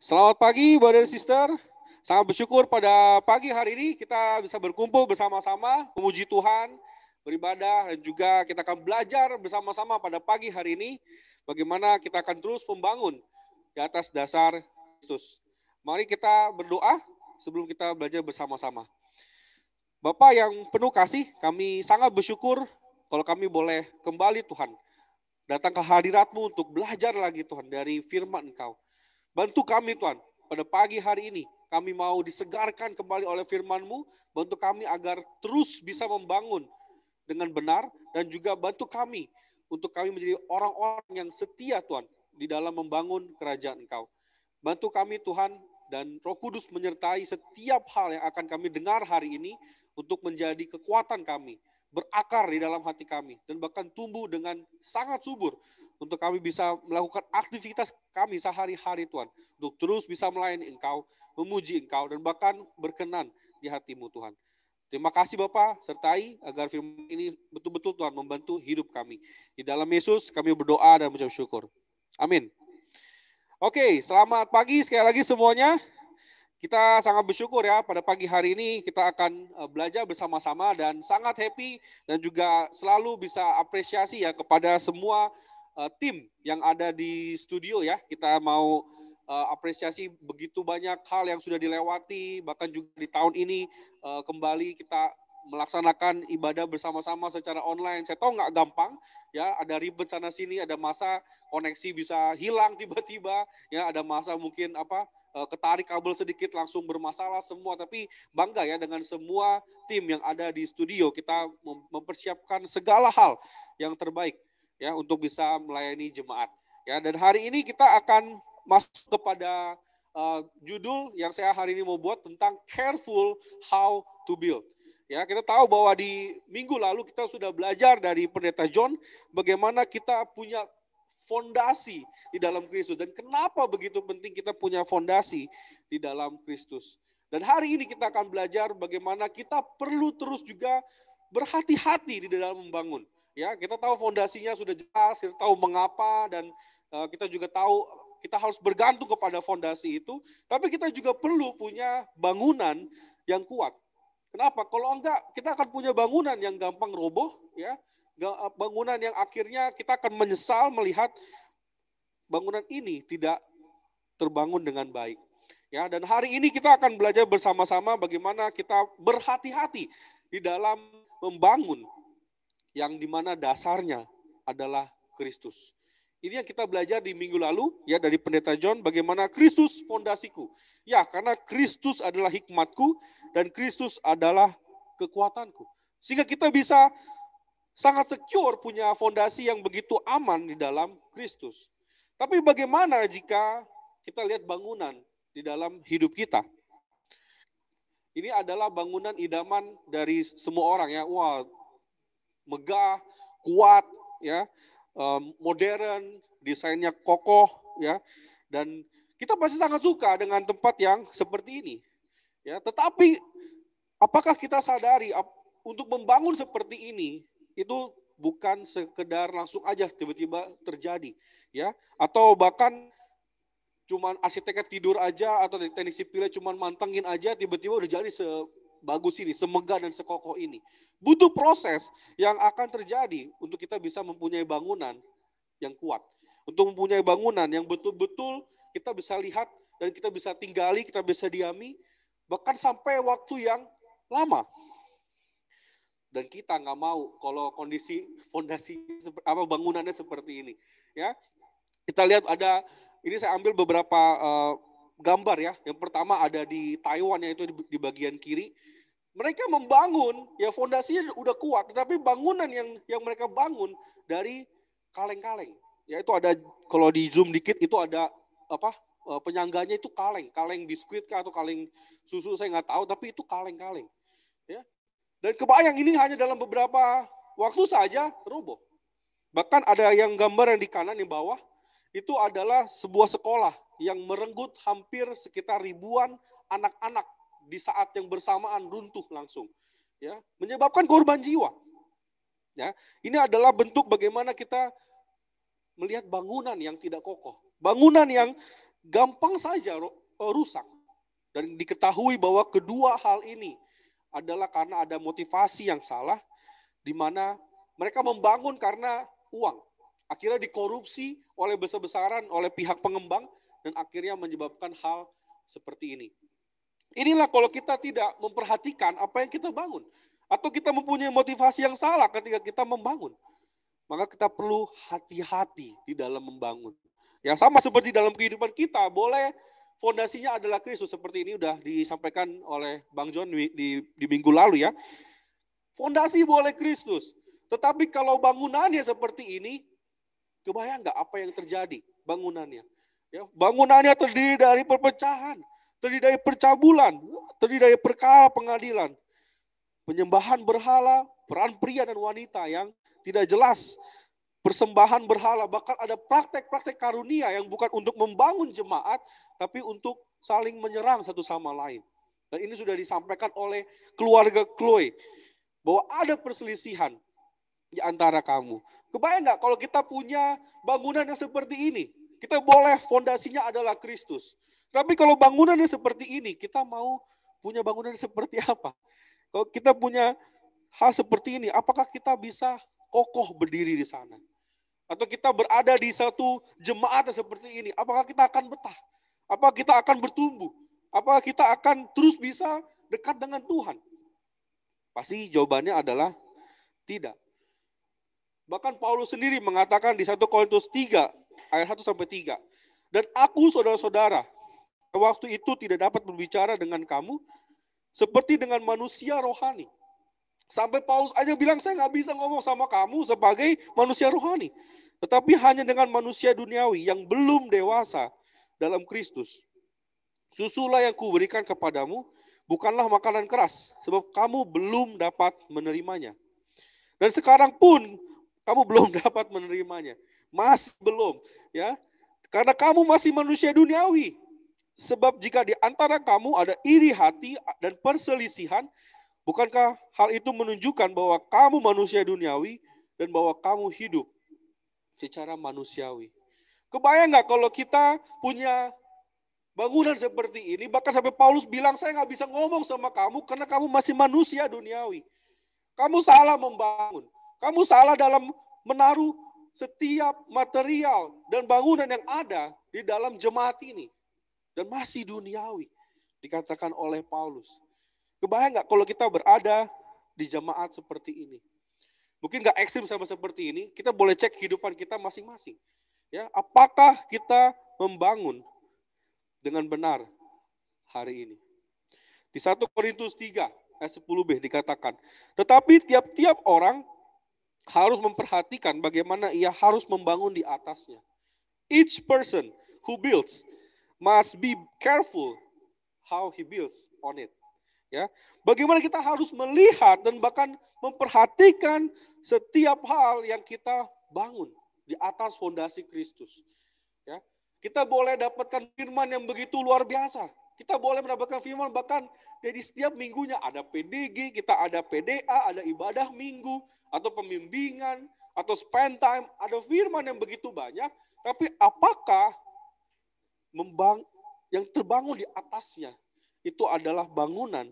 Selamat pagi, Brother Sister. Sangat bersyukur pada pagi hari ini kita bisa berkumpul bersama-sama, memuji Tuhan, beribadah, dan juga kita akan belajar bersama-sama pada pagi hari ini bagaimana kita akan terus membangun di atas dasar Kristus. Mari kita berdoa sebelum kita belajar bersama-sama. Bapak yang penuh kasih, kami sangat bersyukur kalau kami boleh kembali Tuhan. Datang ke hadiratmu untuk belajar lagi Tuhan dari firman Engkau. Bantu kami Tuhan, pada pagi hari ini kami mau disegarkan kembali oleh firman-Mu, bantu kami agar terus bisa membangun dengan benar dan juga bantu kami untuk kami menjadi orang-orang yang setia Tuhan di dalam membangun kerajaan Engkau. Bantu kami Tuhan dan Roh Kudus menyertai setiap hal yang akan kami dengar hari ini untuk menjadi kekuatan kami, berakar di dalam hati kami dan bahkan tumbuh dengan sangat subur untuk kami bisa melakukan aktivitas kami sehari-hari Tuhan, untuk terus bisa melayani Engkau, memuji Engkau, dan bahkan berkenan di hatimu Tuhan. Terima kasih Bapak, sertai agar film ini betul-betul Tuhan membantu hidup kami. Di dalam Yesus kami berdoa dan mengucap syukur. Amin. Oke, selamat pagi sekali lagi semuanya. Kita sangat bersyukur ya pada pagi hari ini kita akan eh, belajar bersama-sama dan sangat happy dan juga selalu bisa apresiasi ya kepada semua uh, tim yang ada di studio ya. Kita mau uh, apresiasi begitu banyak hal yang sudah dilewati, bahkan juga di tahun ini uh, kembali kita melaksanakan ibadah bersama-sama secara online. Saya tahu nggak gampang, ya ada ribet sana sini, ada masa koneksi bisa hilang tiba-tiba, ya ada masa mungkin apa ketarik kabel sedikit langsung bermasalah semua tapi bangga ya dengan semua tim yang ada di studio kita mempersiapkan segala hal yang terbaik ya untuk bisa melayani jemaat. Ya, dan hari ini kita akan masuk kepada uh, judul yang saya hari ini mau buat tentang careful how to build. Ya, kita tahu bahwa di minggu lalu kita sudah belajar dari Pendeta John bagaimana kita punya fondasi di dalam Kristus dan kenapa begitu penting kita punya fondasi di dalam Kristus. Dan hari ini kita akan belajar bagaimana kita perlu terus juga berhati-hati di dalam membangun. Ya, kita tahu fondasinya sudah jelas, kita tahu mengapa dan uh, kita juga tahu kita harus bergantung kepada fondasi itu, tapi kita juga perlu punya bangunan yang kuat. Kenapa? Kalau enggak, kita akan punya bangunan yang gampang roboh, ya, eh, bangunan yang akhirnya kita akan menyesal melihat bangunan ini tidak terbangun dengan baik. Ya, dan hari ini kita akan belajar bersama-sama bagaimana kita berhati-hati di dalam membangun yang dimana dasarnya adalah Kristus. Ini yang kita belajar di minggu lalu ya dari pendeta John bagaimana Kristus fondasiku. Ya, karena Kristus adalah hikmatku dan Kristus adalah kekuatanku. Sehingga kita bisa sangat secure punya fondasi yang begitu aman di dalam Kristus. Tapi bagaimana jika kita lihat bangunan di dalam hidup kita? Ini adalah bangunan idaman dari semua orang ya. Wah, megah, kuat, ya, modern, desainnya kokoh, ya, dan kita pasti sangat suka dengan tempat yang seperti ini. Ya, tetapi apakah kita sadari untuk membangun seperti ini itu bukan sekedar langsung aja tiba-tiba terjadi, ya, atau bahkan cuman arsiteknya tidur aja atau teknisi pilih cuman mantengin aja tiba-tiba udah jadi se Bagus ini, semegah dan sekokoh ini. Butuh proses yang akan terjadi untuk kita bisa mempunyai bangunan yang kuat. Untuk mempunyai bangunan yang betul-betul kita bisa lihat dan kita bisa tinggali, kita bisa diami, bahkan sampai waktu yang lama. Dan kita nggak mau kalau kondisi fondasi apa bangunannya seperti ini. Ya, kita lihat ada ini saya ambil beberapa uh, gambar ya. Yang pertama ada di Taiwan yaitu di bagian kiri. Mereka membangun ya fondasinya udah kuat, tetapi bangunan yang yang mereka bangun dari kaleng-kaleng. Ya itu ada kalau di zoom dikit itu ada apa? Eh, penyangganya itu kaleng, kaleng biskuit kah atau kaleng susu saya nggak tahu, tapi itu kaleng-kaleng. Ya. Dan kebayang ini hanya dalam beberapa waktu saja roboh. Bahkan ada yang gambar yang di kanan yang bawah itu adalah sebuah sekolah yang merenggut hampir sekitar ribuan anak-anak di saat yang bersamaan runtuh langsung ya menyebabkan korban jiwa ya ini adalah bentuk bagaimana kita melihat bangunan yang tidak kokoh bangunan yang gampang saja rusak dan diketahui bahwa kedua hal ini adalah karena ada motivasi yang salah di mana mereka membangun karena uang Akhirnya dikorupsi oleh besar-besaran oleh pihak pengembang dan akhirnya menyebabkan hal seperti ini. Inilah kalau kita tidak memperhatikan apa yang kita bangun atau kita mempunyai motivasi yang salah ketika kita membangun, maka kita perlu hati-hati di dalam membangun. Yang sama seperti dalam kehidupan kita, boleh fondasinya adalah Kristus seperti ini sudah disampaikan oleh Bang John di, di, di minggu lalu ya. Fondasi boleh Kristus, tetapi kalau bangunannya seperti ini Kebayang nggak apa yang terjadi bangunannya? Ya, bangunannya terdiri dari perpecahan, terdiri dari percabulan, terdiri dari perkara pengadilan, penyembahan berhala, peran pria dan wanita yang tidak jelas, persembahan berhala, bahkan ada praktek-praktek karunia yang bukan untuk membangun jemaat, tapi untuk saling menyerang satu sama lain. Dan ini sudah disampaikan oleh keluarga Chloe, bahwa ada perselisihan, di antara kamu. Kebayang nggak kalau kita punya bangunan yang seperti ini? Kita boleh fondasinya adalah Kristus. Tapi kalau bangunannya seperti ini, kita mau punya bangunan seperti apa? Kalau kita punya hal seperti ini, apakah kita bisa kokoh berdiri di sana? Atau kita berada di satu jemaat yang seperti ini, apakah kita akan betah? Apa kita akan bertumbuh? Apa kita akan terus bisa dekat dengan Tuhan? Pasti jawabannya adalah tidak. Bahkan Paulus sendiri mengatakan di 1 Korintus 3 ayat 1 sampai 3. Dan aku saudara-saudara waktu itu tidak dapat berbicara dengan kamu seperti dengan manusia rohani. Sampai Paulus aja bilang saya nggak bisa ngomong sama kamu sebagai manusia rohani, tetapi hanya dengan manusia duniawi yang belum dewasa dalam Kristus. Susulah yang kuberikan kepadamu bukanlah makanan keras, sebab kamu belum dapat menerimanya. Dan sekarang pun kamu belum dapat menerimanya. Masih belum, ya. Karena kamu masih manusia duniawi. Sebab jika di antara kamu ada iri hati dan perselisihan, bukankah hal itu menunjukkan bahwa kamu manusia duniawi dan bahwa kamu hidup secara manusiawi. Kebayang nggak kalau kita punya bangunan seperti ini, bahkan sampai Paulus bilang, saya nggak bisa ngomong sama kamu karena kamu masih manusia duniawi. Kamu salah membangun. Kamu salah dalam menaruh setiap material dan bangunan yang ada di dalam jemaat ini. Dan masih duniawi, dikatakan oleh Paulus. Kebayang nggak kalau kita berada di jemaat seperti ini? Mungkin nggak ekstrim sama seperti ini, kita boleh cek kehidupan kita masing-masing. Ya, apakah kita membangun dengan benar hari ini? Di 1 Korintus 3 ayat 10b dikatakan, tetapi tiap-tiap orang harus memperhatikan bagaimana ia harus membangun di atasnya. Each person who builds must be careful how he builds on it. Ya, bagaimana kita harus melihat dan bahkan memperhatikan setiap hal yang kita bangun di atas fondasi Kristus. Ya, kita boleh dapatkan firman yang begitu luar biasa. Kita boleh mendapatkan firman bahkan jadi setiap minggunya ada PDG, kita ada PDA, ada ibadah minggu, atau pembimbingan, atau spend time, ada firman yang begitu banyak. Tapi apakah membang yang terbangun di atasnya itu adalah bangunan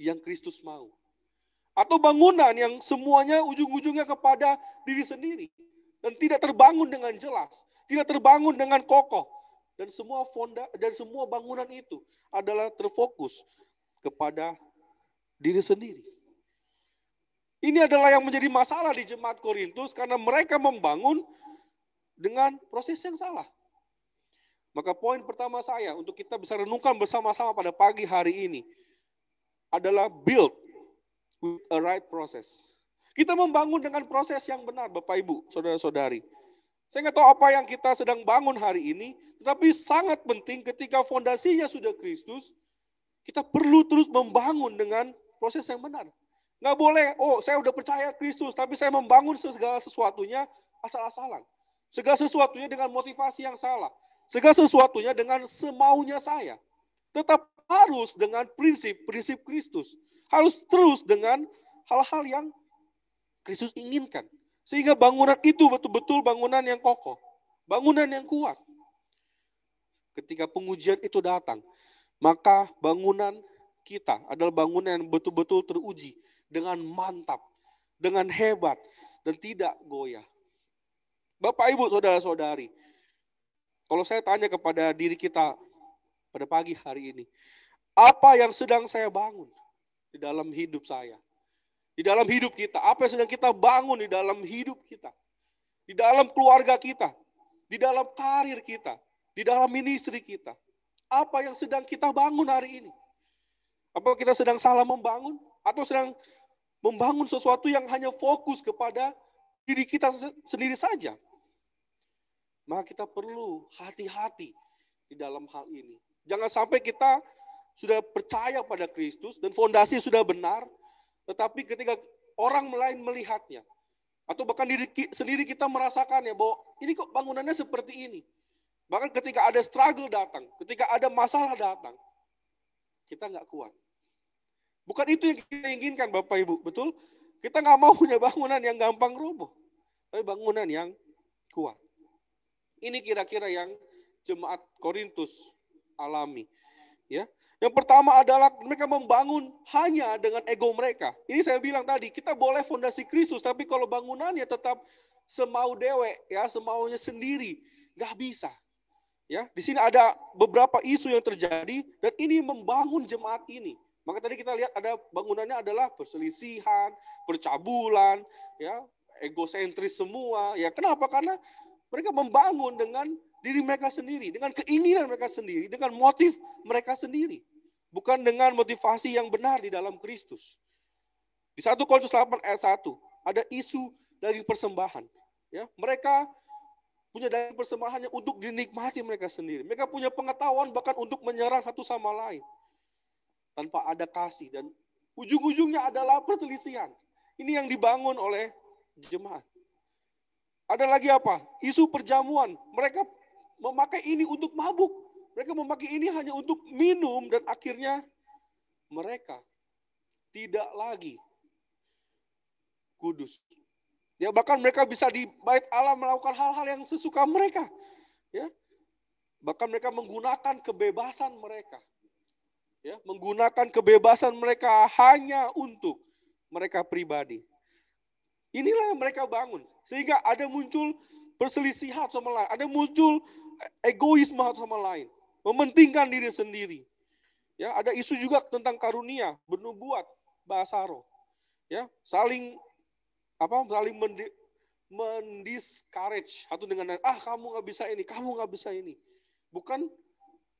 yang Kristus mau? Atau bangunan yang semuanya ujung-ujungnya kepada diri sendiri dan tidak terbangun dengan jelas, tidak terbangun dengan kokoh, dan semua fonda dan semua bangunan itu adalah terfokus kepada diri sendiri. Ini adalah yang menjadi masalah di jemaat Korintus karena mereka membangun dengan proses yang salah. Maka poin pertama saya untuk kita bisa renungkan bersama-sama pada pagi hari ini adalah build with a right process. Kita membangun dengan proses yang benar Bapak Ibu, Saudara-saudari. Saya nggak tahu apa yang kita sedang bangun hari ini, tetapi sangat penting ketika fondasinya sudah Kristus, kita perlu terus membangun dengan proses yang benar. Nggak boleh, oh saya udah percaya Kristus, tapi saya membangun segala sesuatunya asal-asalan. Segala sesuatunya dengan motivasi yang salah. Segala sesuatunya dengan semaunya saya. Tetap harus dengan prinsip-prinsip Kristus. Harus terus dengan hal-hal yang Kristus inginkan. Sehingga bangunan itu betul-betul bangunan yang kokoh, bangunan yang kuat. Ketika pengujian itu datang, maka bangunan kita adalah bangunan yang betul-betul teruji dengan mantap, dengan hebat, dan tidak goyah. Bapak, Ibu, Saudara-saudari, kalau saya tanya kepada diri kita pada pagi hari ini, apa yang sedang saya bangun di dalam hidup saya? Di dalam hidup kita, apa yang sedang kita bangun di dalam hidup kita, di dalam keluarga kita, di dalam karir kita, di dalam ministry kita. Apa yang sedang kita bangun hari ini? Apa kita sedang salah membangun atau sedang membangun sesuatu yang hanya fokus kepada diri kita sendiri saja? Maka kita perlu hati-hati di dalam hal ini. Jangan sampai kita sudah percaya pada Kristus dan fondasi sudah benar, tetapi ketika orang lain melihatnya, atau bahkan diri sendiri kita merasakannya bahwa ini kok bangunannya seperti ini. Bahkan ketika ada struggle datang, ketika ada masalah datang, kita nggak kuat. Bukan itu yang kita inginkan Bapak Ibu, betul? Kita nggak mau punya bangunan yang gampang roboh, tapi bangunan yang kuat. Ini kira-kira yang jemaat Korintus alami. Ya, yang pertama adalah mereka membangun hanya dengan ego mereka. Ini saya bilang tadi, kita boleh fondasi Kristus, tapi kalau bangunannya tetap semau dewek, ya semaunya sendiri, nggak bisa. Ya, di sini ada beberapa isu yang terjadi dan ini membangun jemaat ini. Maka tadi kita lihat ada bangunannya adalah perselisihan, percabulan, ya, egosentris semua. Ya, kenapa? Karena mereka membangun dengan diri mereka sendiri, dengan keinginan mereka sendiri, dengan motif mereka sendiri. Bukan dengan motivasi yang benar di dalam Kristus. Di 1 Korintus 8 ayat 1, ada isu dari persembahan. Ya, mereka punya dari persembahannya untuk dinikmati mereka sendiri. Mereka punya pengetahuan bahkan untuk menyerang satu sama lain. Tanpa ada kasih. Dan ujung-ujungnya adalah perselisihan. Ini yang dibangun oleh jemaat. Ada lagi apa? Isu perjamuan. Mereka memakai ini untuk mabuk. Mereka memakai ini hanya untuk minum dan akhirnya mereka tidak lagi kudus. Ya bahkan mereka bisa di bait Allah melakukan hal-hal yang sesuka mereka. Ya. Bahkan mereka menggunakan kebebasan mereka. Ya, menggunakan kebebasan mereka hanya untuk mereka pribadi. Inilah yang mereka bangun. Sehingga ada muncul perselisihan sama lain. Ada muncul egois satu sama lain, mementingkan diri sendiri. Ya, ada isu juga tentang karunia, bernubuat, bahasa roh. Ya, saling apa? Saling mendi, mendiscourage satu dengan ah kamu nggak bisa ini, kamu nggak bisa ini. Bukan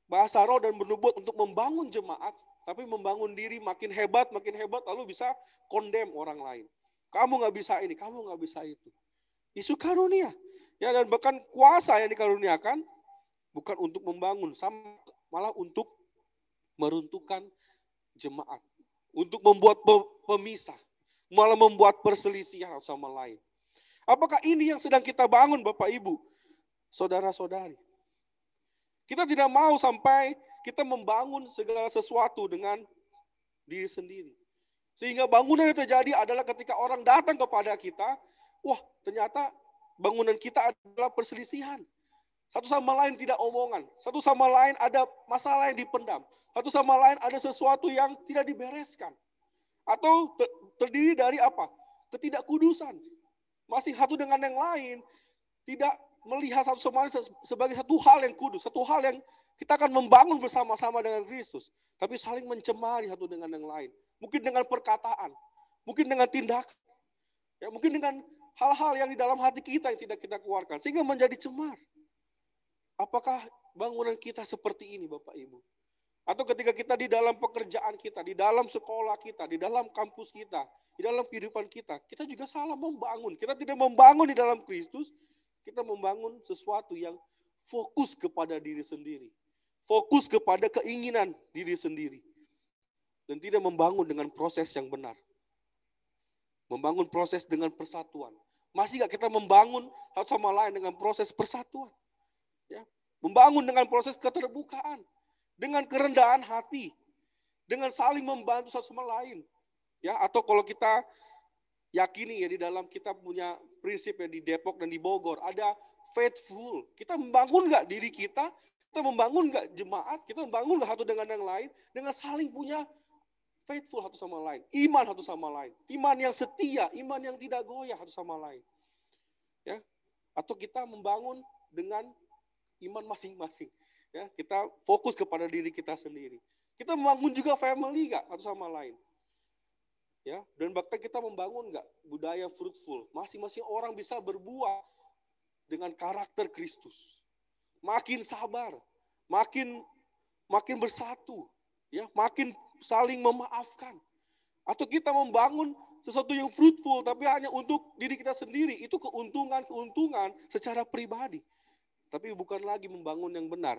bahasa roh dan bernubuat untuk membangun jemaat, tapi membangun diri makin hebat, makin hebat, lalu bisa kondem orang lain. Kamu nggak bisa ini, kamu nggak bisa itu. Isu karunia ya dan bahkan kuasa yang dikaruniakan bukan untuk membangun, malah untuk meruntuhkan jemaat, untuk membuat pemisah, malah membuat perselisihan sama lain. Apakah ini yang sedang kita bangun Bapak Ibu, saudara-saudari? Kita tidak mau sampai kita membangun segala sesuatu dengan diri sendiri. Sehingga bangunan yang terjadi adalah ketika orang datang kepada kita, wah ternyata Bangunan kita adalah perselisihan. Satu sama lain tidak omongan. Satu sama lain ada masalah yang dipendam. Satu sama lain ada sesuatu yang tidak dibereskan. Atau ter terdiri dari apa? Ketidakkudusan. Masih satu dengan yang lain. Tidak melihat satu sama lain sebagai satu hal yang kudus. Satu hal yang kita akan membangun bersama-sama dengan Kristus. Tapi saling mencemari satu dengan yang lain. Mungkin dengan perkataan. Mungkin dengan tindakan. Ya, mungkin dengan hal-hal yang di dalam hati kita yang tidak kita keluarkan. Sehingga menjadi cemar. Apakah bangunan kita seperti ini Bapak Ibu? Atau ketika kita di dalam pekerjaan kita, di dalam sekolah kita, di dalam kampus kita, di dalam kehidupan kita, kita juga salah membangun. Kita tidak membangun di dalam Kristus, kita membangun sesuatu yang fokus kepada diri sendiri. Fokus kepada keinginan diri sendiri. Dan tidak membangun dengan proses yang benar. Membangun proses dengan persatuan. Masih gak kita membangun satu sama lain dengan proses persatuan? Ya, membangun dengan proses keterbukaan, dengan kerendahan hati, dengan saling membantu satu sama lain. Ya, atau kalau kita yakini ya di dalam kita punya prinsip yang di Depok dan di Bogor ada faithful. Kita membangun gak diri kita? Kita membangun gak jemaat? Kita membangun gak satu dengan yang lain dengan saling punya faithful satu sama lain, iman satu sama lain, iman yang setia, iman yang tidak goyah satu sama lain. Ya. Atau kita membangun dengan iman masing-masing. Ya, kita fokus kepada diri kita sendiri. Kita membangun juga family enggak, satu sama lain. Ya, dan bahkan kita membangun enggak budaya fruitful. Masing-masing orang bisa berbuah dengan karakter Kristus. Makin sabar, makin makin bersatu, ya makin saling memaafkan. Atau kita membangun sesuatu yang fruitful tapi hanya untuk diri kita sendiri, itu keuntungan-keuntungan secara pribadi. Tapi bukan lagi membangun yang benar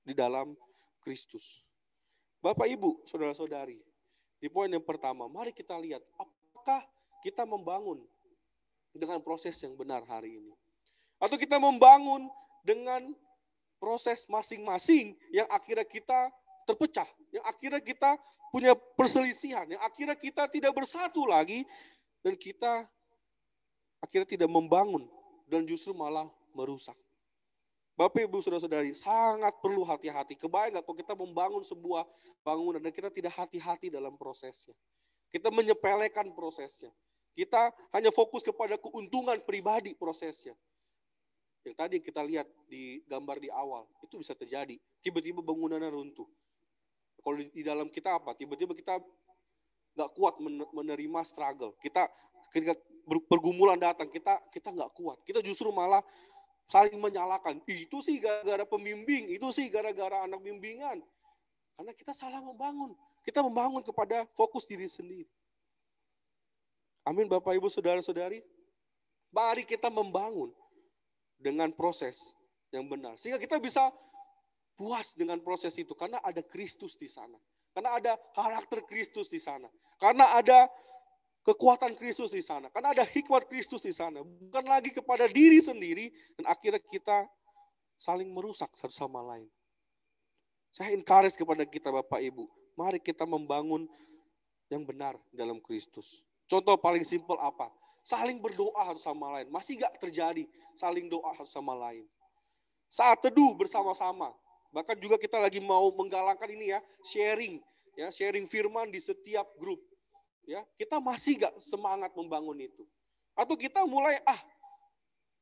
di dalam Kristus. Bapak Ibu, saudara-saudari, di poin yang pertama, mari kita lihat apakah kita membangun dengan proses yang benar hari ini. Atau kita membangun dengan proses masing-masing yang akhirnya kita terpecah, yang akhirnya kita punya perselisihan, yang akhirnya kita tidak bersatu lagi, dan kita akhirnya tidak membangun, dan justru malah merusak. Bapak, Ibu, Saudara-saudari, sangat perlu hati-hati. Kebayang gak kalau kita membangun sebuah bangunan dan kita tidak hati-hati dalam prosesnya. Kita menyepelekan prosesnya. Kita hanya fokus kepada keuntungan pribadi prosesnya yang tadi kita lihat di gambar di awal itu bisa terjadi. Tiba-tiba bangunannya runtuh. Kalau di, dalam kita apa? Tiba-tiba kita nggak kuat menerima struggle. Kita ketika pergumulan datang, kita kita nggak kuat. Kita justru malah saling menyalahkan. Itu sih gara-gara pembimbing, itu sih gara-gara anak bimbingan. Karena kita salah membangun. Kita membangun kepada fokus diri sendiri. Amin Bapak Ibu Saudara-saudari. Mari kita membangun dengan proses yang benar. Sehingga kita bisa puas dengan proses itu karena ada Kristus di sana. Karena ada karakter Kristus di sana. Karena ada kekuatan Kristus di sana. Karena ada hikmat Kristus di sana. Bukan lagi kepada diri sendiri dan akhirnya kita saling merusak satu sama lain. Saya encourage kepada kita Bapak Ibu, mari kita membangun yang benar dalam Kristus. Contoh paling simpel apa? Saling berdoa harus sama lain. Masih gak terjadi saling doa harus sama lain. Saat teduh bersama-sama. Bahkan juga kita lagi mau menggalangkan ini ya, sharing, ya, sharing firman di setiap grup. Ya, kita masih gak semangat membangun itu. Atau kita mulai ah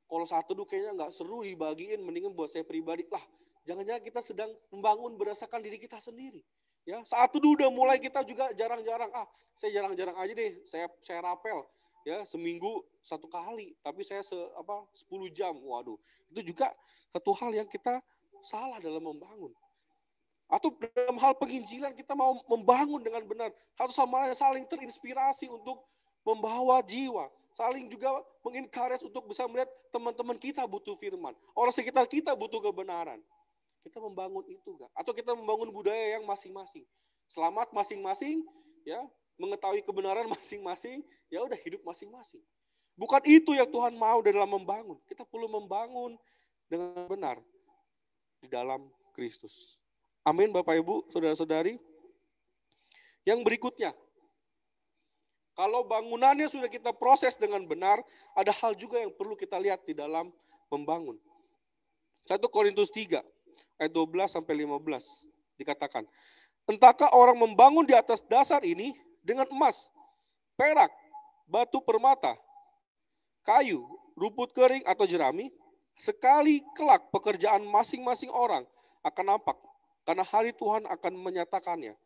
kalau satu tuh kayaknya nggak seru dibagiin, mendingan buat saya pribadi lah. Jangan-jangan kita sedang membangun berdasarkan diri kita sendiri. Ya, saat itu udah mulai kita juga jarang-jarang. Ah, saya jarang-jarang aja deh. Saya saya rapel ya seminggu satu kali, tapi saya se, apa 10 jam. Waduh, itu juga satu hal yang kita Salah dalam membangun. Atau dalam hal penginjilan kita mau membangun dengan benar. Satu sama lain saling terinspirasi untuk membawa jiwa. Saling juga mengencourage untuk bisa melihat teman-teman kita butuh firman. Orang sekitar kita butuh kebenaran. Kita membangun itu, gak? Atau kita membangun budaya yang masing-masing. Selamat masing-masing, ya mengetahui kebenaran masing-masing, ya udah hidup masing-masing. Bukan itu yang Tuhan mau dalam membangun. Kita perlu membangun dengan benar di dalam Kristus. Amin Bapak Ibu, Saudara-saudari. Yang berikutnya, kalau bangunannya sudah kita proses dengan benar, ada hal juga yang perlu kita lihat di dalam membangun. 1 Korintus 3 ayat 12 sampai 15 dikatakan, "Entahkah orang membangun di atas dasar ini dengan emas, perak, batu permata, kayu, rumput kering atau jerami?" Sekali kelak pekerjaan masing-masing orang akan nampak, karena hari Tuhan akan menyatakannya.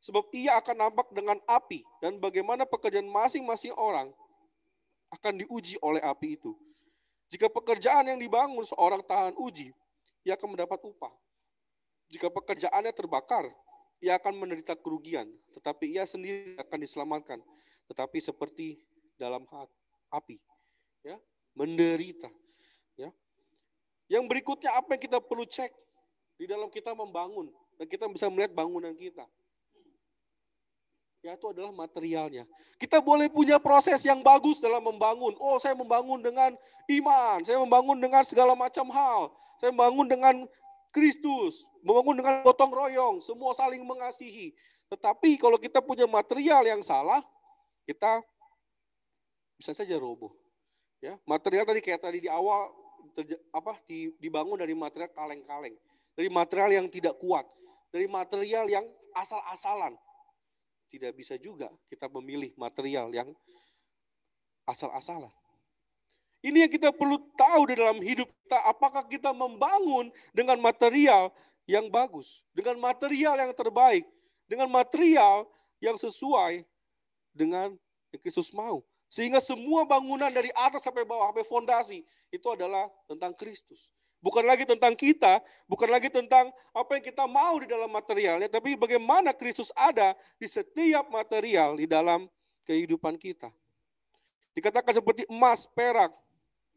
Sebab ia akan nampak dengan api, dan bagaimana pekerjaan masing-masing orang akan diuji oleh api itu. Jika pekerjaan yang dibangun seorang tahan uji, ia akan mendapat upah. Jika pekerjaannya terbakar, ia akan menderita kerugian, tetapi ia sendiri akan diselamatkan. Tetapi seperti dalam api, ya menderita. Yang berikutnya apa yang kita perlu cek di dalam kita membangun dan kita bisa melihat bangunan kita. Yaitu adalah materialnya. Kita boleh punya proses yang bagus dalam membangun. Oh, saya membangun dengan iman, saya membangun dengan segala macam hal, saya membangun dengan Kristus, membangun dengan gotong royong, semua saling mengasihi. Tetapi kalau kita punya material yang salah, kita bisa saja roboh. Ya, material tadi kayak tadi di awal terje, apa di, dibangun dari material kaleng-kaleng, dari material yang tidak kuat, dari material yang asal-asalan. Tidak bisa juga kita memilih material yang asal-asalan. Ini yang kita perlu tahu di dalam hidup kita, apakah kita membangun dengan material yang bagus, dengan material yang terbaik, dengan material yang sesuai dengan Kristus mau. Sehingga semua bangunan dari atas sampai bawah, sampai fondasi, itu adalah tentang Kristus. Bukan lagi tentang kita, bukan lagi tentang apa yang kita mau di dalam materialnya, tapi bagaimana Kristus ada di setiap material di dalam kehidupan kita. Dikatakan seperti emas, perak,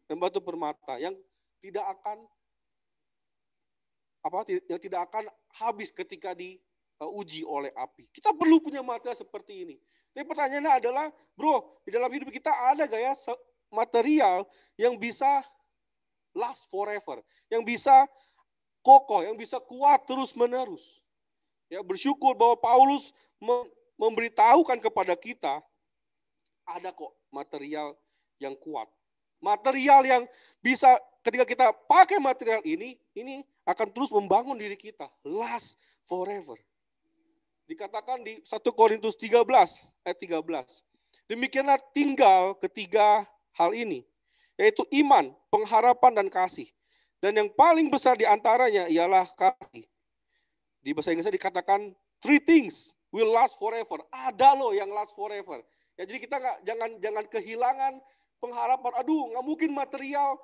dan batu permata yang tidak akan apa yang tidak akan habis ketika diuji uh, oleh api. Kita perlu punya material seperti ini. Tapi pertanyaannya adalah, bro, di dalam hidup kita ada gak ya material yang bisa last forever, yang bisa kokoh, yang bisa kuat terus menerus. Ya, bersyukur bahwa Paulus memberitahukan kepada kita ada kok material yang kuat. Material yang bisa ketika kita pakai material ini, ini akan terus membangun diri kita, last forever. Dikatakan di 1 Korintus 13 ayat 13. Demikianlah tinggal ketiga hal ini, yaitu iman, pengharapan dan kasih. Dan yang paling besar di antaranya ialah kasih. Di bahasa Inggrisnya dikatakan three things will last forever. Ada loh yang last forever. Ya jadi kita nggak jangan jangan kehilangan pengharapan. Aduh, nggak mungkin material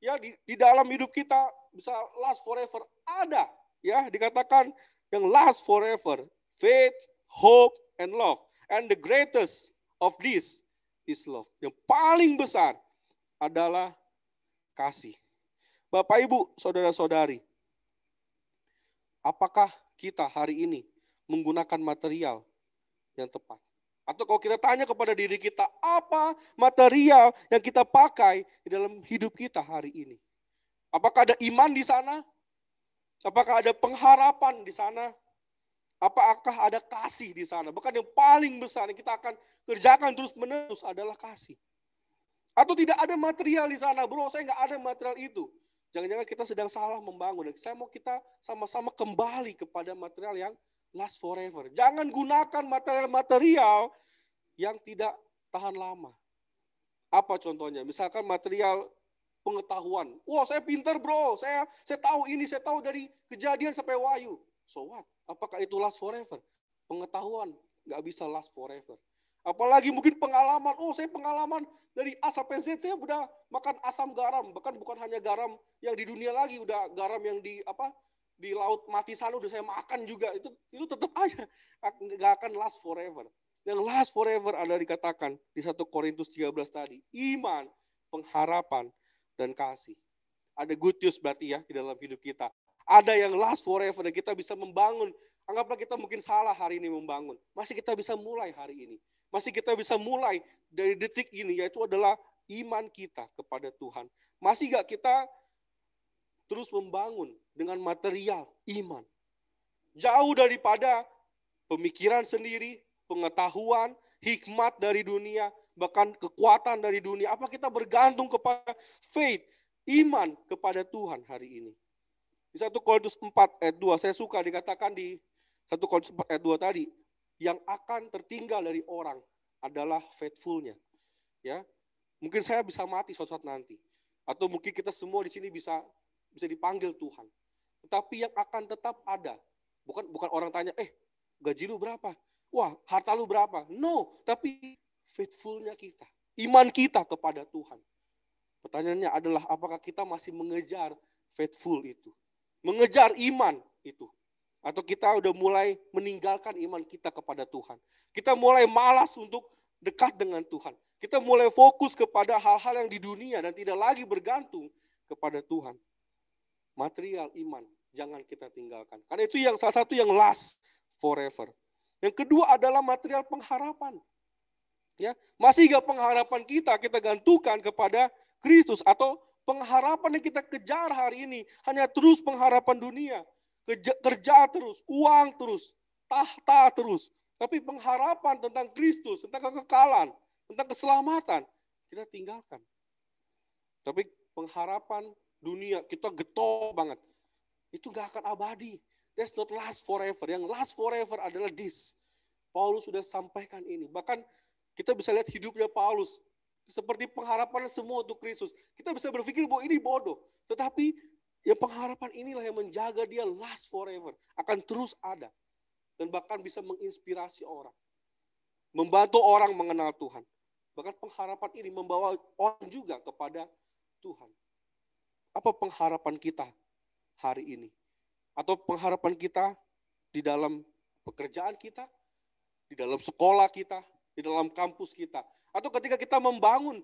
ya di, di dalam hidup kita bisa last forever. Ada ya dikatakan yang last forever faith, hope, and love. And the greatest of these is love. Yang paling besar adalah kasih. Bapak, Ibu, Saudara-saudari, apakah kita hari ini menggunakan material yang tepat? Atau kalau kita tanya kepada diri kita, apa material yang kita pakai di dalam hidup kita hari ini? Apakah ada iman di sana? Apakah ada pengharapan di sana? Apakah ada kasih di sana? Bahkan yang paling besar yang kita akan kerjakan terus-menerus adalah kasih. Atau tidak ada material di sana, bro. Saya nggak ada material itu. Jangan-jangan kita sedang salah membangun. Dan saya mau kita sama-sama kembali kepada material yang last forever. Jangan gunakan material-material yang tidak tahan lama. Apa contohnya? Misalkan material pengetahuan. Wah, wow, saya pinter bro. Saya saya tahu ini, saya tahu dari kejadian sampai wayu. So what? Apakah itu last forever? Pengetahuan nggak bisa last forever. Apalagi mungkin pengalaman. Oh, saya pengalaman dari A sampai Z saya udah makan asam garam, bahkan bukan hanya garam yang di dunia lagi, udah garam yang di apa? di laut mati sana udah saya makan juga itu itu tetap aja nggak akan last forever. Yang last forever ada dikatakan di 1 Korintus 13 tadi, iman, pengharapan dan kasih. Ada good news berarti ya di dalam hidup kita ada yang last forever dan kita bisa membangun. Anggaplah kita mungkin salah hari ini membangun. Masih kita bisa mulai hari ini. Masih kita bisa mulai dari detik ini yaitu adalah iman kita kepada Tuhan. Masih gak kita terus membangun dengan material iman. Jauh daripada pemikiran sendiri, pengetahuan, hikmat dari dunia, bahkan kekuatan dari dunia. Apa kita bergantung kepada faith, iman kepada Tuhan hari ini? Di 1 Korintus 4 ayat 2, saya suka dikatakan di 1 Korintus 4 ayat 2 tadi, yang akan tertinggal dari orang adalah faithfulnya. Ya, mungkin saya bisa mati suatu saat nanti, atau mungkin kita semua di sini bisa bisa dipanggil Tuhan. Tetapi yang akan tetap ada, bukan bukan orang tanya, eh gaji lu berapa? Wah harta lu berapa? No, tapi faithfulnya kita, iman kita kepada Tuhan. Pertanyaannya adalah apakah kita masih mengejar faithful itu? mengejar iman itu. Atau kita udah mulai meninggalkan iman kita kepada Tuhan. Kita mulai malas untuk dekat dengan Tuhan. Kita mulai fokus kepada hal-hal yang di dunia dan tidak lagi bergantung kepada Tuhan. Material iman jangan kita tinggalkan. Karena itu yang salah satu yang last forever. Yang kedua adalah material pengharapan. Ya, masih gak pengharapan kita kita gantukan kepada Kristus atau Pengharapan yang kita kejar hari ini hanya terus pengharapan dunia. Kerja, kerja terus, uang terus, tahta terus. Tapi pengharapan tentang Kristus, tentang kekekalan, tentang keselamatan, kita tinggalkan. Tapi pengharapan dunia, kita getol banget. Itu gak akan abadi. That's not last forever. Yang last forever adalah this. Paulus sudah sampaikan ini. Bahkan kita bisa lihat hidupnya Paulus seperti pengharapan semua untuk Kristus. Kita bisa berpikir bahwa ini bodoh, tetapi ya pengharapan inilah yang menjaga dia last forever, akan terus ada dan bahkan bisa menginspirasi orang, membantu orang mengenal Tuhan. Bahkan pengharapan ini membawa orang juga kepada Tuhan. Apa pengharapan kita hari ini? Atau pengharapan kita di dalam pekerjaan kita, di dalam sekolah kita, di dalam kampus kita, atau ketika kita membangun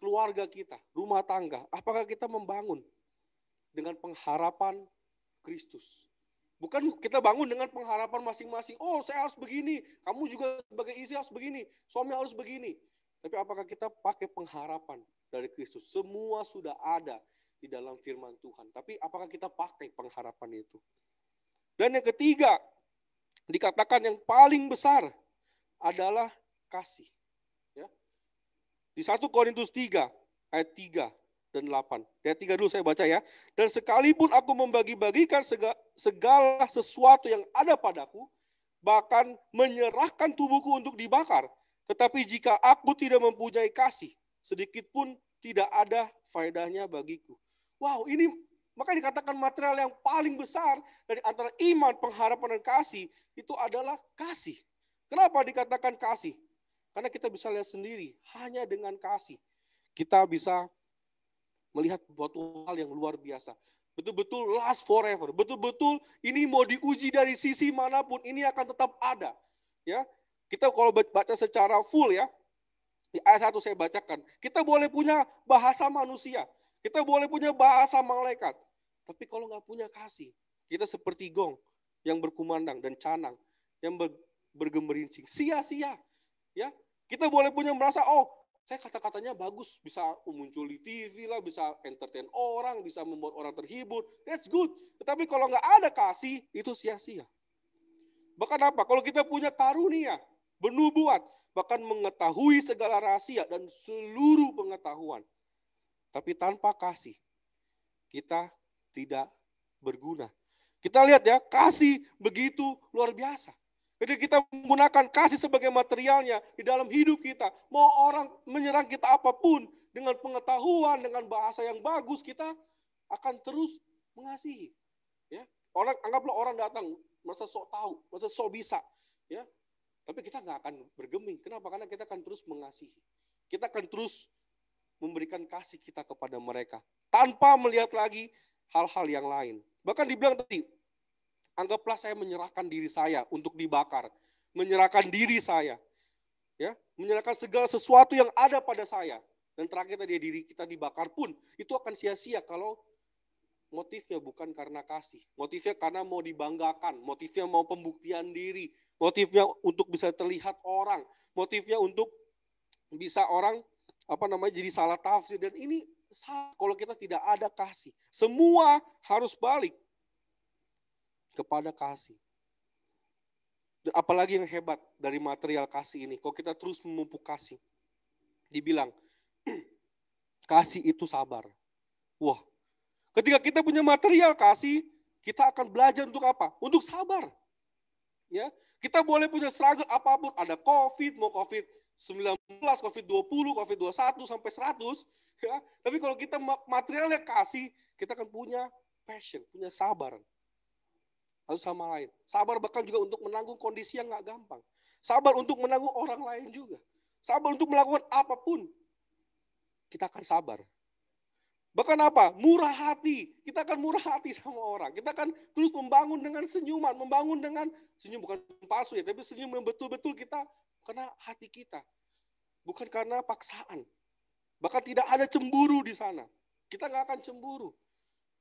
keluarga kita, rumah tangga, apakah kita membangun dengan pengharapan Kristus? Bukan kita bangun dengan pengharapan masing-masing. Oh, saya harus begini. Kamu juga sebagai istri harus begini. Suami harus begini. Tapi apakah kita pakai pengharapan dari Kristus? Semua sudah ada di dalam firman Tuhan. Tapi apakah kita pakai pengharapan itu? Dan yang ketiga, dikatakan yang paling besar adalah kasih. Di 1 Korintus 3 ayat 3 dan 8. Ayat 3 dulu saya baca ya. Dan sekalipun aku membagi-bagikan segala sesuatu yang ada padaku, bahkan menyerahkan tubuhku untuk dibakar. Tetapi jika aku tidak mempunyai kasih, sedikit pun tidak ada faedahnya bagiku. Wow, ini maka dikatakan material yang paling besar dari antara iman, pengharapan, dan kasih itu adalah kasih. Kenapa dikatakan kasih? Karena kita bisa lihat sendiri, hanya dengan kasih kita bisa melihat buat hal yang luar biasa. Betul-betul last forever. Betul-betul ini mau diuji dari sisi manapun, ini akan tetap ada. Ya, kita kalau baca secara full ya, di ayat 1 saya bacakan, kita boleh punya bahasa manusia, kita boleh punya bahasa malaikat, tapi kalau nggak punya kasih, kita seperti gong yang berkumandang dan canang yang bergemerincing, sia-sia ya kita boleh punya merasa oh saya kata-katanya bagus bisa muncul di TV lah bisa entertain orang bisa membuat orang terhibur that's good tetapi kalau nggak ada kasih itu sia-sia bahkan apa kalau kita punya karunia bernubuat bahkan mengetahui segala rahasia dan seluruh pengetahuan tapi tanpa kasih kita tidak berguna kita lihat ya kasih begitu luar biasa jadi kita menggunakan kasih sebagai materialnya di dalam hidup kita, mau orang menyerang kita apapun, dengan pengetahuan, dengan bahasa yang bagus, kita akan terus mengasihi. Ya, orang anggaplah orang datang masa sok tahu, masa sok bisa, ya. Tapi kita nggak akan bergeming. Kenapa? Karena kita akan terus mengasihi. Kita akan terus memberikan kasih kita kepada mereka tanpa melihat lagi hal-hal yang lain. Bahkan dibilang tadi, Anggaplah saya menyerahkan diri saya untuk dibakar, menyerahkan diri saya. Ya, menyerahkan segala sesuatu yang ada pada saya. Dan terakhir tadi diri kita dibakar pun itu akan sia-sia kalau motifnya bukan karena kasih. Motifnya karena mau dibanggakan, motifnya mau pembuktian diri, motifnya untuk bisa terlihat orang, motifnya untuk bisa orang apa namanya jadi salah tafsir dan ini salah kalau kita tidak ada kasih. Semua harus balik kepada kasih. apalagi yang hebat dari material kasih ini, kalau kita terus memupuk kasih, dibilang, kasih itu sabar. Wah, ketika kita punya material kasih, kita akan belajar untuk apa? Untuk sabar. Ya, kita boleh punya struggle apapun, ada COVID, mau COVID 19, COVID 20, COVID 21 sampai 100, ya. Tapi kalau kita materialnya kasih, kita akan punya passion, punya sabaran satu sama lain. Sabar bahkan juga untuk menanggung kondisi yang nggak gampang. Sabar untuk menanggung orang lain juga. Sabar untuk melakukan apapun. Kita akan sabar. Bahkan apa? Murah hati. Kita akan murah hati sama orang. Kita akan terus membangun dengan senyuman. Membangun dengan senyum bukan palsu ya. Tapi senyum yang betul-betul kita. Karena hati kita. Bukan karena paksaan. Bahkan tidak ada cemburu di sana. Kita nggak akan cemburu.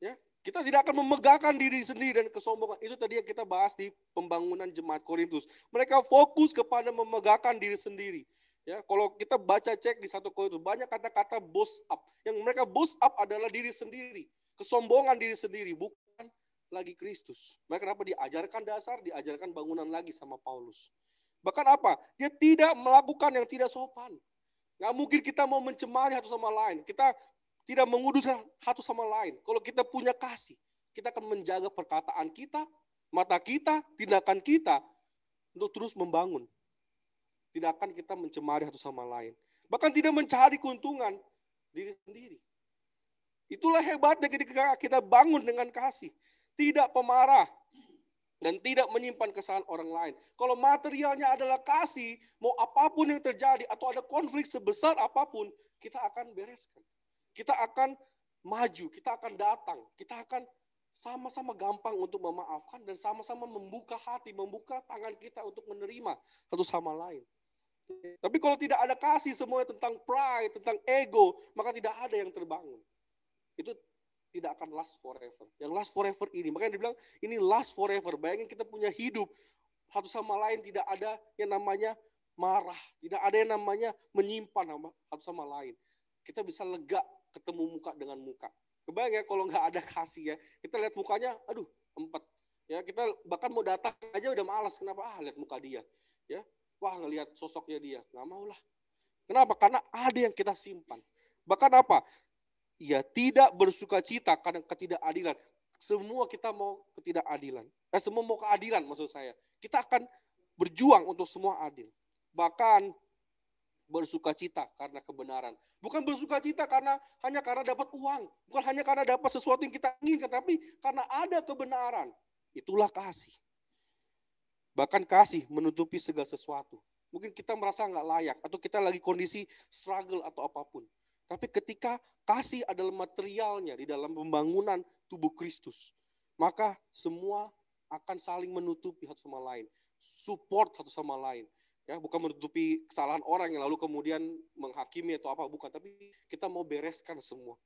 Ya, kita tidak akan memegahkan diri sendiri dan kesombongan. Itu tadi yang kita bahas di pembangunan jemaat Korintus. Mereka fokus kepada memegahkan diri sendiri. Ya, kalau kita baca cek di satu Korintus banyak kata-kata boss up. Yang mereka boss up adalah diri sendiri, kesombongan diri sendiri, bukan lagi Kristus. mereka kenapa diajarkan dasar, diajarkan bangunan lagi sama Paulus. Bahkan apa? Dia tidak melakukan yang tidak sopan. Nggak mungkin kita mau mencemari satu sama lain. Kita tidak menguduskan satu sama lain. Kalau kita punya kasih, kita akan menjaga perkataan kita, mata kita, tindakan kita untuk terus membangun. Tidak akan kita mencemari satu sama lain. Bahkan tidak mencari keuntungan diri sendiri. Itulah hebatnya ketika kita bangun dengan kasih. Tidak pemarah, dan tidak menyimpan kesalahan orang lain. Kalau materialnya adalah kasih, mau apapun yang terjadi atau ada konflik sebesar apapun, kita akan bereskan. Kita akan maju, kita akan datang, kita akan sama-sama gampang untuk memaafkan dan sama-sama membuka hati, membuka tangan kita untuk menerima satu sama lain. Tapi kalau tidak ada kasih semuanya tentang pride, tentang ego, maka tidak ada yang terbangun. Itu tidak akan last forever. Yang last forever ini, makanya dibilang ini last forever. Bayangin kita punya hidup satu sama lain tidak ada yang namanya marah, tidak ada yang namanya menyimpan satu sama lain. Kita bisa lega ketemu muka dengan muka. Kebayang ya kalau nggak ada kasih ya, kita lihat mukanya, aduh empat. Ya kita bahkan mau datang aja udah malas. Kenapa? Ah lihat muka dia. Ya, wah ngelihat sosoknya dia, nggak mau lah. Kenapa? Karena ada yang kita simpan. Bahkan apa? Ya tidak bersuka cita karena ketidakadilan. Semua kita mau ketidakadilan. Eh, semua mau keadilan maksud saya. Kita akan berjuang untuk semua adil. Bahkan bersuka cita karena kebenaran. Bukan bersuka cita karena hanya karena dapat uang. Bukan hanya karena dapat sesuatu yang kita inginkan. Tapi karena ada kebenaran. Itulah kasih. Bahkan kasih menutupi segala sesuatu. Mungkin kita merasa nggak layak. Atau kita lagi kondisi struggle atau apapun. Tapi ketika kasih adalah materialnya di dalam pembangunan tubuh Kristus. Maka semua akan saling menutupi satu sama lain. Support satu sama lain ya bukan menutupi kesalahan orang yang lalu kemudian menghakimi atau apa bukan tapi kita mau bereskan semua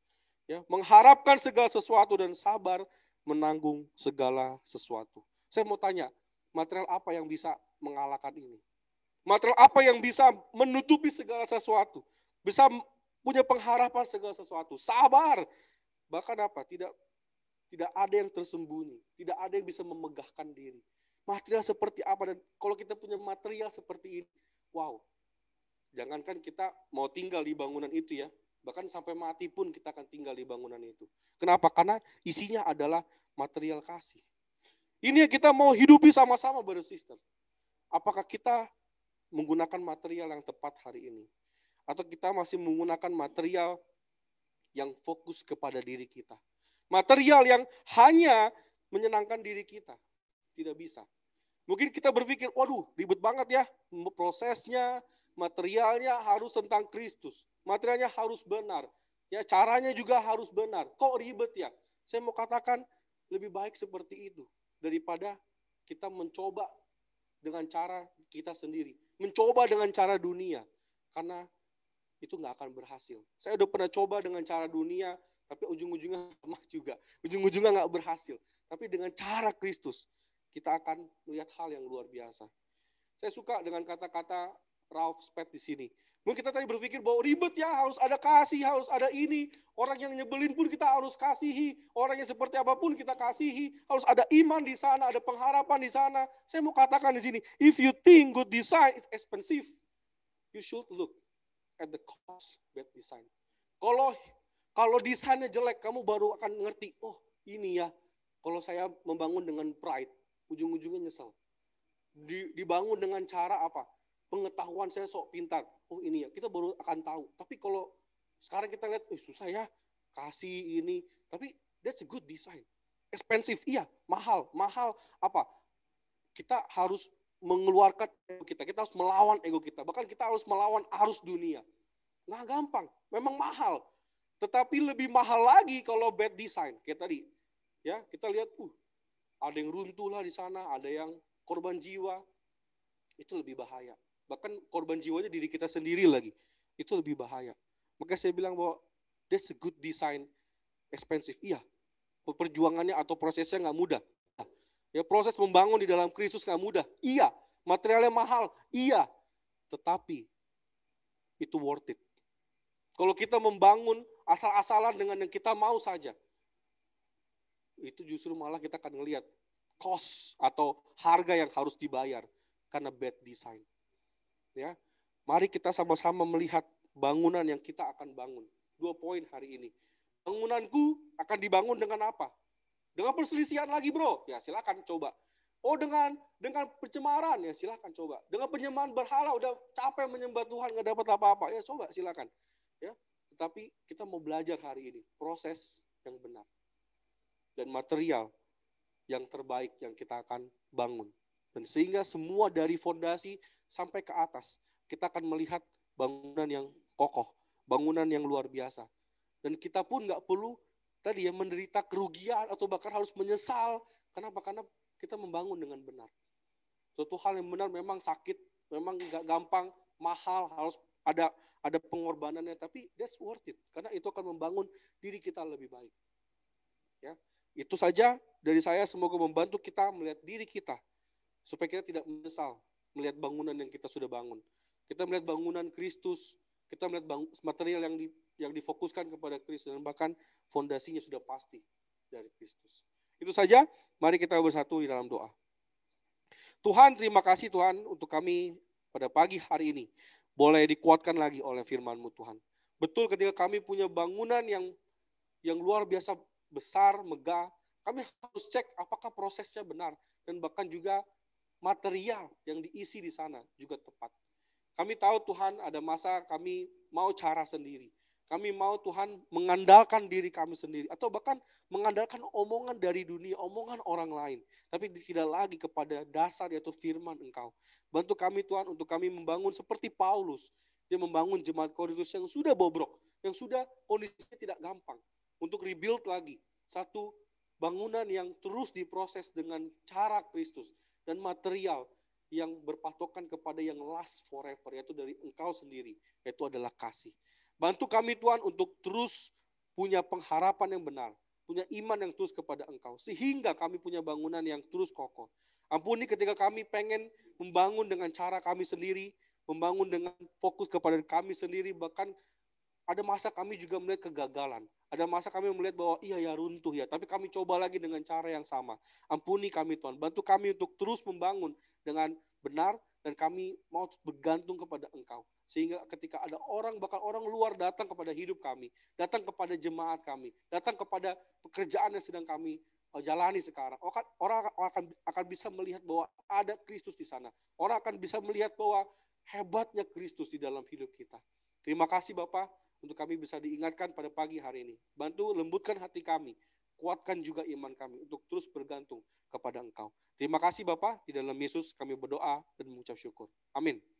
ya mengharapkan segala sesuatu dan sabar menanggung segala sesuatu saya mau tanya material apa yang bisa mengalahkan ini material apa yang bisa menutupi segala sesuatu bisa punya pengharapan segala sesuatu sabar bahkan apa tidak tidak ada yang tersembunyi tidak ada yang bisa memegahkan diri material seperti apa dan kalau kita punya material seperti ini, wow. Jangankan kita mau tinggal di bangunan itu ya, bahkan sampai mati pun kita akan tinggal di bangunan itu. Kenapa? Karena isinya adalah material kasih. Ini yang kita mau hidupi sama-sama bersistem. Apakah kita menggunakan material yang tepat hari ini? Atau kita masih menggunakan material yang fokus kepada diri kita? Material yang hanya menyenangkan diri kita. Tidak bisa. Mungkin kita berpikir, waduh ribet banget ya prosesnya, materialnya harus tentang Kristus. Materialnya harus benar. Ya, caranya juga harus benar. Kok ribet ya? Saya mau katakan lebih baik seperti itu daripada kita mencoba dengan cara kita sendiri, mencoba dengan cara dunia, karena itu nggak akan berhasil. Saya udah pernah coba dengan cara dunia, tapi ujung-ujungnya sama juga, ujung-ujungnya nggak berhasil. Tapi dengan cara Kristus, kita akan melihat hal yang luar biasa. Saya suka dengan kata-kata Ralph Spett di sini. Mungkin kita tadi berpikir bahwa ribet ya, harus ada kasih, harus ada ini. Orang yang nyebelin pun kita harus kasihi. Orang yang seperti apapun kita kasihi. Harus ada iman di sana, ada pengharapan di sana. Saya mau katakan di sini, if you think good design is expensive, you should look at the cost bad design. Kalau kalau desainnya jelek, kamu baru akan ngerti, oh ini ya, kalau saya membangun dengan pride, ujung-ujungnya nyesel. Di, dibangun dengan cara apa? Pengetahuan saya sok pintar. Oh ini ya, kita baru akan tahu. Tapi kalau sekarang kita lihat, eh susah ya, kasih ini. Tapi that's a good design. Expensive, iya, mahal. Mahal apa? Kita harus mengeluarkan ego kita. Kita harus melawan ego kita. Bahkan kita harus melawan arus dunia. Nah gampang, memang mahal. Tetapi lebih mahal lagi kalau bad design. Kayak tadi, ya kita lihat, uh, ada yang runtuh lah di sana, ada yang korban jiwa. Itu lebih bahaya. Bahkan korban jiwanya diri kita sendiri lagi. Itu lebih bahaya. Maka saya bilang bahwa that's a good design, expensive. Iya, perjuangannya atau prosesnya nggak mudah. Ya, proses membangun di dalam Kristus nggak mudah. Iya, materialnya mahal. Iya, tetapi itu worth it. Kalau kita membangun asal-asalan dengan yang kita mau saja, itu justru malah kita akan ngelihat cost atau harga yang harus dibayar karena bad design. Ya, mari kita sama-sama melihat bangunan yang kita akan bangun. Dua poin hari ini. Bangunanku akan dibangun dengan apa? Dengan perselisihan lagi bro, ya silakan coba. Oh dengan dengan pencemaran ya silakan coba. Dengan penyembahan berhala udah capek menyembah Tuhan nggak dapat apa-apa ya coba silakan. Ya, tetapi kita mau belajar hari ini proses yang benar dan material yang terbaik yang kita akan bangun. Dan sehingga semua dari fondasi sampai ke atas, kita akan melihat bangunan yang kokoh, bangunan yang luar biasa. Dan kita pun nggak perlu tadi ya menderita kerugian atau bahkan harus menyesal. Kenapa? Karena kita membangun dengan benar. Suatu hal yang benar memang sakit, memang nggak gampang, mahal, harus ada ada pengorbanannya tapi that's worth it karena itu akan membangun diri kita lebih baik ya itu saja dari saya semoga membantu kita melihat diri kita supaya kita tidak menyesal melihat bangunan yang kita sudah bangun. Kita melihat bangunan Kristus, kita melihat bang, material yang di, yang difokuskan kepada Kristus dan bahkan fondasinya sudah pasti dari Kristus. Itu saja, mari kita bersatu di dalam doa. Tuhan, terima kasih Tuhan untuk kami pada pagi hari ini. Boleh dikuatkan lagi oleh firman-Mu Tuhan. Betul ketika kami punya bangunan yang yang luar biasa besar, megah, kami harus cek apakah prosesnya benar dan bahkan juga material yang diisi di sana juga tepat. Kami tahu Tuhan ada masa kami mau cara sendiri. Kami mau Tuhan mengandalkan diri kami sendiri atau bahkan mengandalkan omongan dari dunia, omongan orang lain, tapi tidak lagi kepada dasar yaitu firman Engkau. Bantu kami Tuhan untuk kami membangun seperti Paulus, dia membangun jemaat Korintus yang sudah bobrok, yang sudah kondisinya tidak gampang, untuk rebuild lagi satu bangunan yang terus diproses dengan cara Kristus dan material yang berpatokan kepada yang last forever yaitu dari engkau sendiri yaitu adalah kasih. Bantu kami Tuhan untuk terus punya pengharapan yang benar, punya iman yang terus kepada Engkau sehingga kami punya bangunan yang terus kokoh. Ampuni ketika kami pengen membangun dengan cara kami sendiri, membangun dengan fokus kepada kami sendiri bahkan ada masa kami juga melihat kegagalan. Ada masa kami melihat bahwa iya ya runtuh ya, tapi kami coba lagi dengan cara yang sama. Ampuni kami Tuhan, bantu kami untuk terus membangun dengan benar dan kami mau bergantung kepada Engkau. Sehingga ketika ada orang, bahkan orang luar datang kepada hidup kami, datang kepada jemaat kami, datang kepada pekerjaan yang sedang kami eh, jalani sekarang. Orang akan akan bisa melihat bahwa ada Kristus di sana. Orang akan bisa melihat bahwa hebatnya Kristus di dalam hidup kita. Terima kasih Bapak untuk kami bisa diingatkan pada pagi hari ini. Bantu lembutkan hati kami, kuatkan juga iman kami untuk terus bergantung kepada Engkau. Terima kasih Bapak, di dalam Yesus kami berdoa dan mengucap syukur. Amin.